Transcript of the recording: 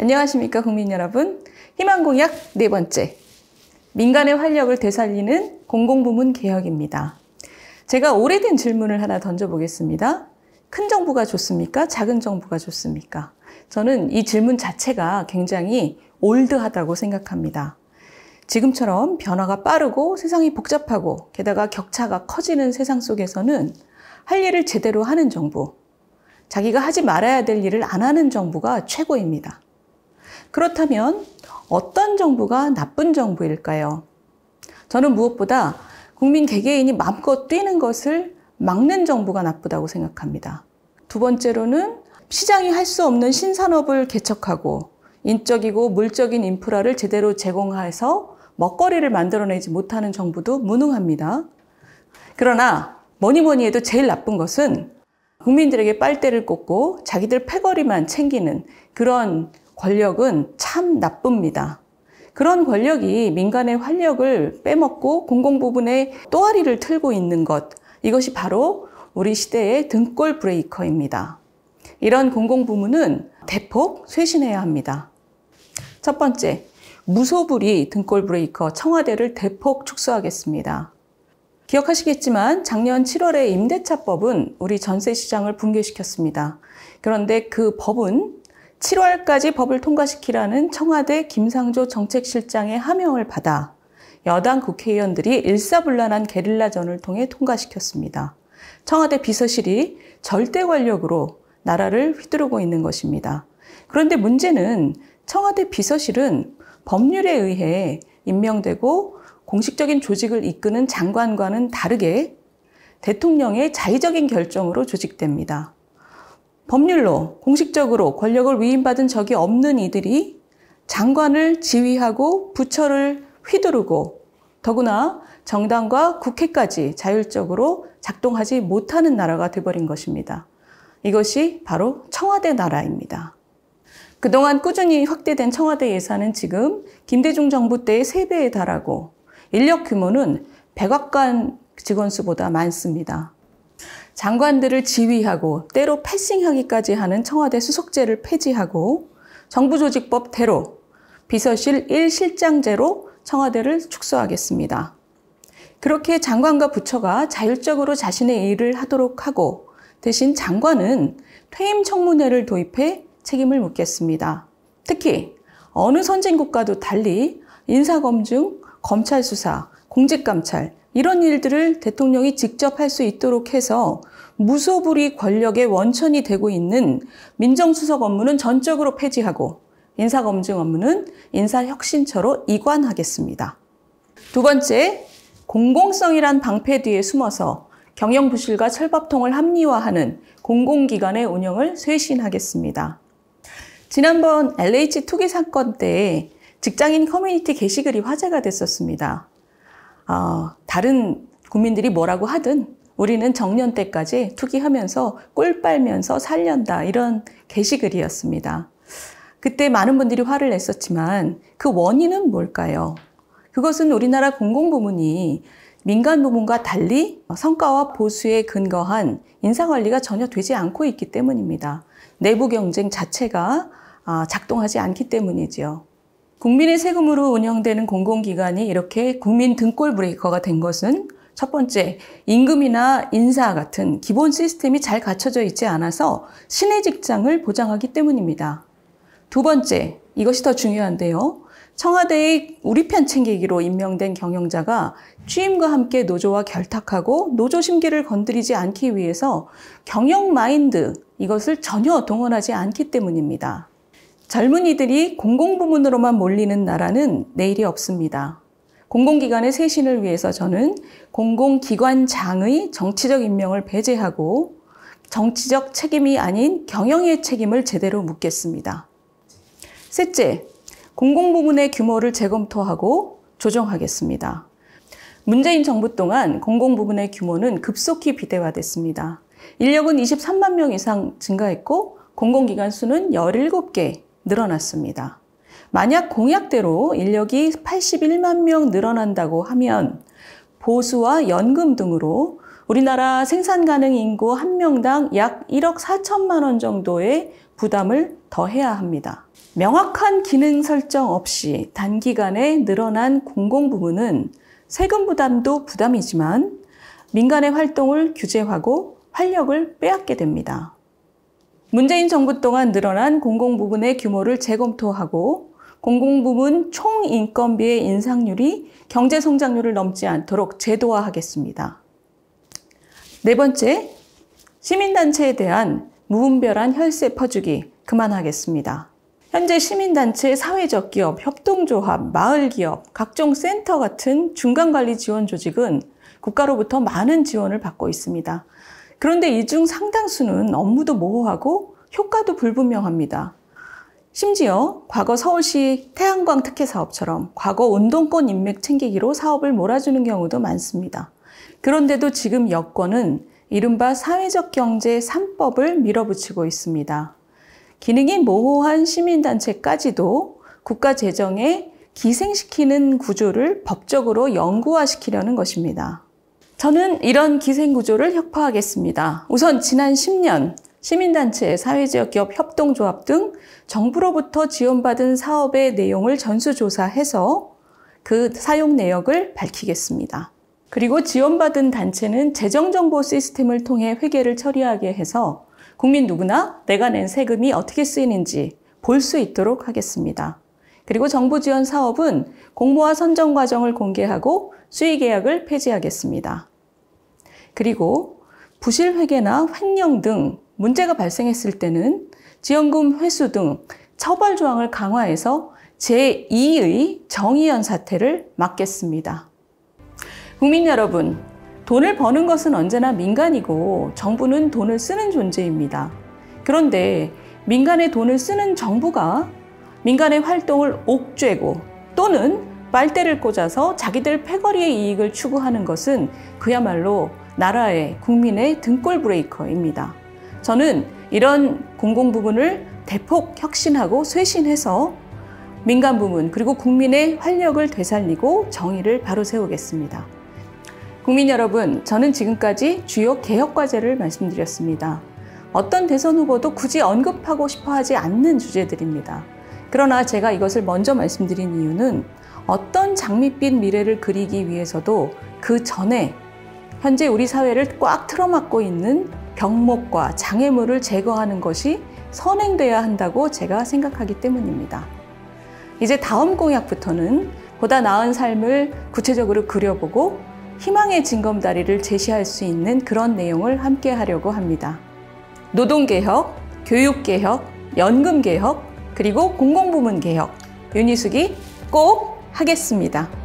안녕하십니까 국민 여러분. 희망공약 네 번째. 민간의 활력을 되살리는 공공부문 개혁입니다. 제가 오래된 질문을 하나 던져보겠습니다. 큰 정부가 좋습니까? 작은 정부가 좋습니까? 저는 이 질문 자체가 굉장히 올드하다고 생각합니다. 지금처럼 변화가 빠르고 세상이 복잡하고 게다가 격차가 커지는 세상 속에서는 할 일을 제대로 하는 정부, 자기가 하지 말아야 될 일을 안 하는 정부가 최고입니다. 그렇다면 어떤 정부가 나쁜 정부일까요? 저는 무엇보다 국민 개개인이 마음껏 뛰는 것을 막는 정부가 나쁘다고 생각합니다. 두 번째로는 시장이 할 수 없는 신산업을 개척하고 인적이고 물적인 인프라를 제대로 제공해서 먹거리를 만들어내지 못하는 정부도 무능합니다. 그러나 뭐니 뭐니 해도 제일 나쁜 것은 국민들에게 빨대를 꽂고 자기들 패거리만 챙기는 그런 권력은 참 나쁩니다. 그런 권력이 민간의 활력을 빼먹고 공공부분의 또아리를 틀고 있는 것, 이것이 바로 우리 시대의 등골 브레이커입니다. 이런 공공부문은 대폭 쇄신해야 합니다. 첫 번째, 무소불위 등골 브레이커 청와대를 대폭 축소하겠습니다. 기억하시겠지만 작년 7월에 임대차법은 우리 전세 시장을 붕괴시켰습니다. 그런데 그 법은 7월까지 법을 통과시키라는 청와대 김상조 정책실장의 하명을 받아 여당 국회의원들이 일사불란한 게릴라전을 통해 통과시켰습니다. 청와대 비서실이 절대 권력으로 나라를 휘두르고 있는 것입니다. 그런데 문제는 청와대 비서실은 법률에 의해 임명되고 공식적인 조직을 이끄는 장관과는 다르게 대통령의 자의적인 결정으로 조직됩니다. 법률로 공식적으로 권력을 위임받은 적이 없는 이들이 장관을 지휘하고 부처를 휘두르고 더구나 정당과 국회까지 자율적으로 작동하지 못하는 나라가 되버린 것입니다. 이것이 바로 청와대 나라입니다. 그동안 꾸준히 확대된 청와대 예산은 지금 김대중 정부 때의 3배에 달하고 인력 규모는 백악관 직원 수보다 많습니다. 장관들을 지휘하고 때로 패싱하기까지 하는 청와대 수석제를 폐지하고 정부조직법대로 비서실 1실장제로 청와대를 축소하겠습니다. 그렇게 장관과 부처가 자율적으로 자신의 일을 하도록 하고 대신 장관은 퇴임 청문회를 도입해 책임을 묻겠습니다. 특히 어느 선진국과도 달리 인사검증, 검찰수사, 공직감찰, 이런 일들을 대통령이 직접 할 수 있도록 해서 무소불위 권력의 원천이 되고 있는 민정수석 업무는 전적으로 폐지하고 인사검증 업무는 인사혁신처로 이관하겠습니다. 두 번째, 공공성이란 방패 뒤에 숨어서 경영부실과 철밥통을 합리화하는 공공기관의 운영을 쇄신하겠습니다. 지난번 LH 투기 사건 때 직장인 커뮤니티 게시글이 화제가 됐었습니다. 어, 다른 국민들이 뭐라고 하든 우리는 정년 때까지 투기하면서 꼴 빨면서 살련다 이런 게시글이었습니다. 그때 많은 분들이 화를 냈었지만 그 원인은 뭘까요? 그것은 우리나라 공공부문이 민간 부문과 달리 성과와 보수에 근거한 인사관리가 전혀 되지 않고 있기 때문입니다. 내부 경쟁 자체가 아, 작동하지 않기 때문이지요. 국민의 세금으로 운영되는 공공기관이 이렇게 국민 등골 브레이커가 된 것은 첫 번째, 임금이나 인사 같은 기본 시스템이 잘 갖춰져 있지 않아서 신의 직장을 보장하기 때문입니다. 두 번째, 이것이 더 중요한데요. 청와대의 우리 편 챙기기로 임명된 경영자가 취임과 함께 노조와 결탁하고 노조 심기를 건드리지 않기 위해서 경영 마인드, 이것을 전혀 동원하지 않기 때문입니다. 젊은이들이 공공부문으로만 몰리는 나라는 내일이 없습니다. 공공기관의 쇄신을 위해서 저는 공공기관장의 정치적 임명을 배제하고 정치적 책임이 아닌 경영의 책임을 제대로 묻겠습니다. 셋째, 공공부문의 규모를 재검토하고 조정하겠습니다. 문재인 정부 동안 공공부문의 규모는 급속히 비대화됐습니다. 인력은 23만 명 이상 증가했고 공공기관 수는 17개, 늘어났습니다. 만약 공약대로 인력이 81만 명 늘어난다고 하면 보수와 연금 등으로 우리나라 생산 가능 인구 한명당약 1억 4천만 원 정도의 부담을 더해야 합니다. 명확한 기능 설정 없이 단기간에 늘어난 공공부문은 세금 부담도 부담이지만 민간의 활동을 규제하고 활력을 빼앗게 됩니다. 문재인 정부 동안 늘어난 공공부문의 규모를 재검토하고 공공부문 총 인건비의 인상률이 경제성장률을 넘지 않도록 제도화하겠습니다. 네 번째, 시민단체에 대한 무분별한 혈세 퍼주기 그만하겠습니다. 현재 시민단체, 사회적 기업, 협동조합, 마을기업, 각종 센터 같은 중간관리 지원 조직은 국가로부터 많은 지원을 받고 있습니다. 그런데 이 중 상당수는 업무도 모호하고 효과도 불분명합니다. 심지어 과거 서울시 태양광 특혜 사업처럼 과거 운동권 인맥 챙기기로 사업을 몰아주는 경우도 많습니다. 그런데도 지금 여권은 이른바 사회적 경제 3법을 밀어붙이고 있습니다. 기능이 모호한 시민단체까지도 국가 재정에 기생시키는 구조를 법적으로 영구화시키려는 것입니다. 저는 이런 기생구조를 혁파하겠습니다. 우선 지난 10년 시민단체, 사회지역기업 협동조합 등 정부로부터 지원받은 사업의 내용을 전수조사해서 그 사용 내역을 밝히겠습니다. 그리고 지원받은 단체는 재정정보 시스템을 통해 회계를 처리하게 해서 국민 누구나 내가 낸 세금이 어떻게 쓰이는지 볼 수 있도록 하겠습니다. 그리고 정부 지원 사업은 공모와 선정 과정을 공개하고 수의 계약을 폐지하겠습니다. 그리고 부실 회계나 횡령 등 문제가 발생했을 때는 지원금 회수 등 처벌 조항을 강화해서 제2의 정의연 사태를 막겠습니다. 국민 여러분, 돈을 버는 것은 언제나 민간이고 정부는 돈을 쓰는 존재입니다. 그런데 민간의 돈을 쓰는 정부가 민간의 활동을 옥죄고 또는 빨대를 꽂아서 자기들 패거리의 이익을 추구하는 것은 그야말로 나라의 국민의 등골 브레이커입니다. 저는 이런 공공 부분을 대폭 혁신하고 쇄신해서 민간 부문 그리고 국민의 활력을 되살리고 정의를 바로 세우겠습니다. 국민 여러분, 저는 지금까지 주요 개혁 과제를 말씀드렸습니다. 어떤 대선 후보도 굳이 언급하고 싶어 하지 않는 주제들입니다. 그러나 제가 이것을 먼저 말씀드린 이유는 어떤 장밋빛 미래를 그리기 위해서도 그 전에 현재 우리 사회를 꽉 틀어막고 있는 병목과 장애물을 제거하는 것이 선행돼야 한다고 제가 생각하기 때문입니다. 이제 다음 공약부터는 보다 나은 삶을 구체적으로 그려보고 희망의 징검다리를 제시할 수 있는 그런 내용을 함께 하려고 합니다. 노동개혁, 교육개혁, 연금개혁, 그리고 공공부문 개혁 윤희숙이 꼭 하겠습니다.